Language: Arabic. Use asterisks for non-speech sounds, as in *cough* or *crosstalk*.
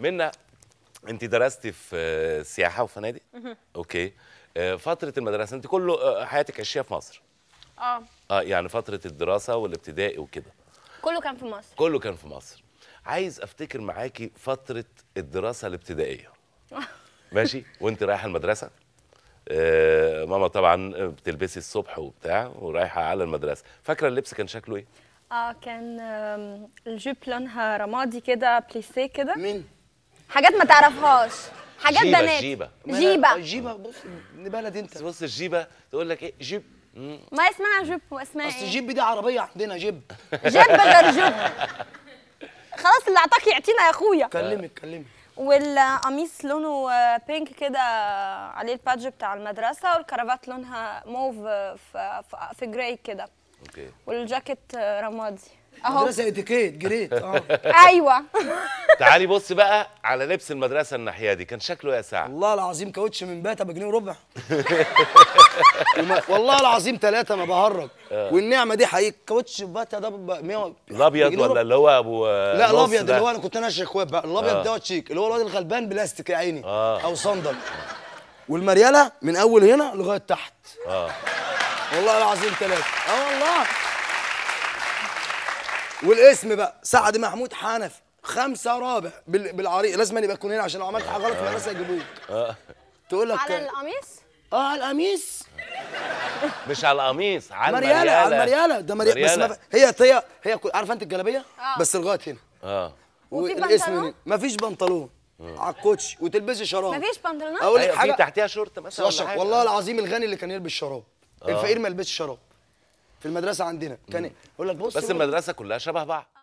منا انت درستي في سياحه وفنادق اوكي آه، فتره المدرسه انت كله آه، حياتك عشتيها في مصر اه اه يعني فتره الدراسه والابتدائي وكده كله كان في مصر كله كان في مصر عايز افتكر معاكي فتره الدراسه الابتدائيه *laughs* ماشي وانت رايحه المدرسه آه ماما طبعا آه، بتلبسي الصبح وبتاع ورايحه على المدرسه فاكره اللبس كان شكله ايه اه كان الجوب لونها رمادي كده بليسيه كده مين حاجات ما تعرفهاش حاجات جيبة بنات جيبه جيبه جيبه بص ابن بلد انت بص الجيبه تقول لك ايه جيب ما اسمها جيب واسمها ايه اصل جيب دي عربيه عندنا جيب جيب *laughs* غير جيب خلاص اللي اعطاك يعطينا يا اخويا كلمك كلمك والقميص لونه بينك كده عليه البادج بتاع المدرسه والكرافات لونها موف في في جراي كده اوكي والجاكيت رمادي اهو مدرسه اتيكيت جريت اه ايوه تعالي بص بقى على لبس المدرسه الناحيه دي كان شكله يا سعد والله العظيم كاوتش من باتا بجنيه وربع *laughs* والله العظيم ثلاثه انا بهرج آه. والنعمه دي حقيقي كاوتش باتا ده الابيض ولا اللي هو ابو لا الابيض اللي هو انا كنت انا اخوات بقى الابيض آه. دوت شيك اللي هو الواد الغلبان بلاستيك يا عيني آه. او صندل والمرياله من اول هنا لغايه تحت اه والله العظيم ثلاثه اه والله والاسم بقى سعد محمود حنفي خمسه رابع بالعريق لازم يبقى يكون هنا عشان لو عملت حاجه غلط في المدرسه يجيبوك تقول لك على القميص اه على القميص مش على القميص على المريالة مريالة على المريالة ده مريالة, مريالة. بس هي هي هي عارفه انت الجلابيه آه. بس لغايه هنا اه والاسم مفيش بنطلون آه. على الكوتش وتلبسي شراب مفيش بنطلونات اقول لك أيوة، حاجه في تحتيها شورت مثلا ولا حاجه والله العظيم الغني اللي كان يلبس شراب آه. الفقير ما يلبسش شراب في المدرسه عندنا كان يقول لك بص بس المدرسه كلها شبه بعض